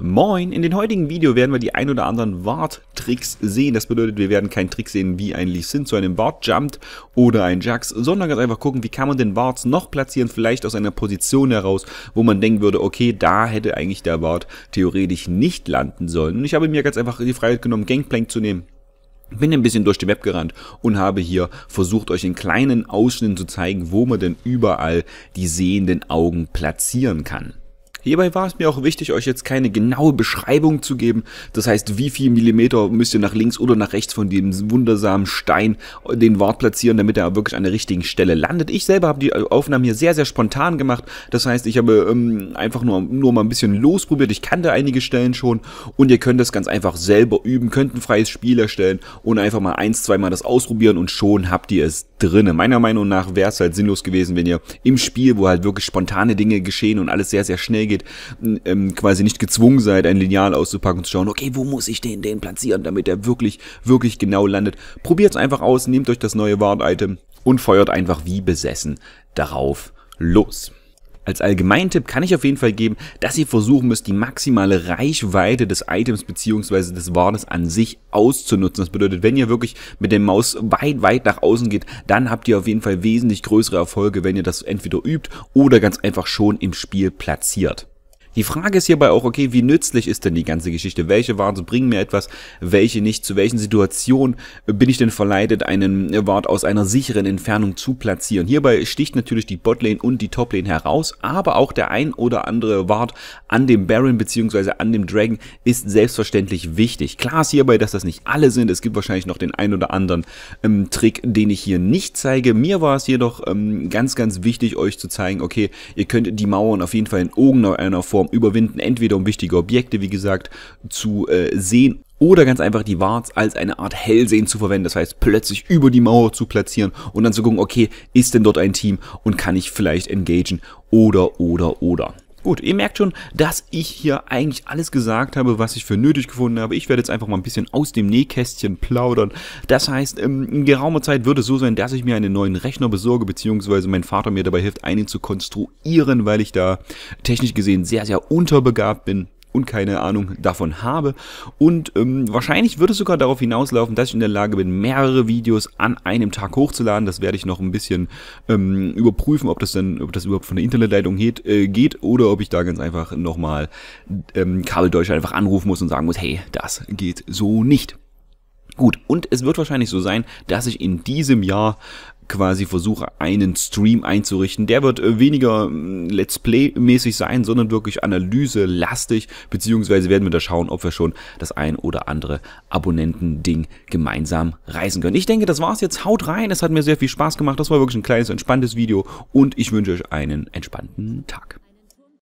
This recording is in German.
Moin! In den heutigen Video werden wir die ein oder anderen wart tricks sehen. Das bedeutet, wir werden keinen Trick sehen, wie ein Lee Sin zu einem Wart jumpt oder ein Jax, sondern ganz einfach gucken, wie kann man den Wards noch platzieren, vielleicht aus einer Position heraus, wo man denken würde, okay, da hätte eigentlich der Wart theoretisch nicht landen sollen. Und ich habe mir ganz einfach die Freiheit genommen, Gangplank zu nehmen. Bin ein bisschen durch die Web gerannt und habe hier versucht, euch in kleinen Ausschnitten zu zeigen, wo man denn überall die sehenden Augen platzieren kann. Hierbei war es mir auch wichtig, euch jetzt keine genaue Beschreibung zu geben, das heißt, wie viel Millimeter müsst ihr nach links oder nach rechts von diesem wundersamen Stein äh, den Wart platzieren, damit er wirklich an der richtigen Stelle landet. Ich selber habe die äh, Aufnahmen hier sehr, sehr spontan gemacht, das heißt, ich habe ähm, einfach nur, nur mal ein bisschen losprobiert, ich kannte einige Stellen schon und ihr könnt das ganz einfach selber üben, könnt ein freies Spiel erstellen und einfach mal eins, zweimal das ausprobieren und schon habt ihr es drinne. Meiner Meinung nach wäre es halt sinnlos gewesen, wenn ihr im Spiel, wo halt wirklich spontane Dinge geschehen und alles sehr, sehr schnell geht, geht, ähm, quasi nicht gezwungen seid, ein Lineal auszupacken und zu schauen, okay, wo muss ich den, den platzieren, damit er wirklich, wirklich genau landet. Probiert es einfach aus, nehmt euch das neue Ward-Item und feuert einfach wie besessen darauf los. Als Allgemeintipp kann ich auf jeden Fall geben, dass ihr versuchen müsst, die maximale Reichweite des Items bzw. des Wortes an sich auszunutzen. Das bedeutet, wenn ihr wirklich mit der Maus weit, weit nach außen geht, dann habt ihr auf jeden Fall wesentlich größere Erfolge, wenn ihr das entweder übt oder ganz einfach schon im Spiel platziert. Die Frage ist hierbei auch, okay, wie nützlich ist denn die ganze Geschichte? Welche Worte bringen mir etwas, welche nicht? Zu welchen Situationen bin ich denn verleitet, einen Wart aus einer sicheren Entfernung zu platzieren? Hierbei sticht natürlich die Botlane und die Toplane heraus, aber auch der ein oder andere Wart an dem Baron bzw. an dem Dragon ist selbstverständlich wichtig. Klar ist hierbei, dass das nicht alle sind. Es gibt wahrscheinlich noch den ein oder anderen ähm, Trick, den ich hier nicht zeige. Mir war es jedoch ähm, ganz, ganz wichtig, euch zu zeigen, okay, ihr könnt die Mauern auf jeden Fall in irgendeiner Form Form überwinden, entweder um wichtige Objekte, wie gesagt, zu äh, sehen oder ganz einfach die Warts als eine Art Hellsehen zu verwenden, das heißt plötzlich über die Mauer zu platzieren und dann zu gucken, okay, ist denn dort ein Team und kann ich vielleicht engagen oder oder oder. Gut, ihr merkt schon, dass ich hier eigentlich alles gesagt habe, was ich für nötig gefunden habe. Ich werde jetzt einfach mal ein bisschen aus dem Nähkästchen plaudern. Das heißt, ähm, in geraumer Zeit wird es so sein, dass ich mir einen neuen Rechner besorge, beziehungsweise mein Vater mir dabei hilft, einen zu konstruieren, weil ich da technisch gesehen sehr, sehr unterbegabt bin und keine Ahnung davon habe. Und ähm, wahrscheinlich wird es sogar darauf hinauslaufen, dass ich in der Lage bin, mehrere Videos an einem Tag hochzuladen. Das werde ich noch ein bisschen ähm, überprüfen, ob das dann, ob das überhaupt von der Internetleitung geht, äh, geht oder ob ich da ganz einfach nochmal ähm, Kabel einfach anrufen muss und sagen muss, hey, das geht so nicht. Gut, und es wird wahrscheinlich so sein, dass ich in diesem Jahr quasi versuche, einen Stream einzurichten. Der wird äh, weniger hm, Let's Play-mäßig sein, sondern wirklich analyselastig, beziehungsweise werden wir da schauen, ob wir schon das ein oder andere Abonnentending gemeinsam reisen können. Ich denke, das war's jetzt. Haut rein, es hat mir sehr viel Spaß gemacht. Das war wirklich ein kleines, entspanntes Video und ich wünsche euch einen entspannten Tag.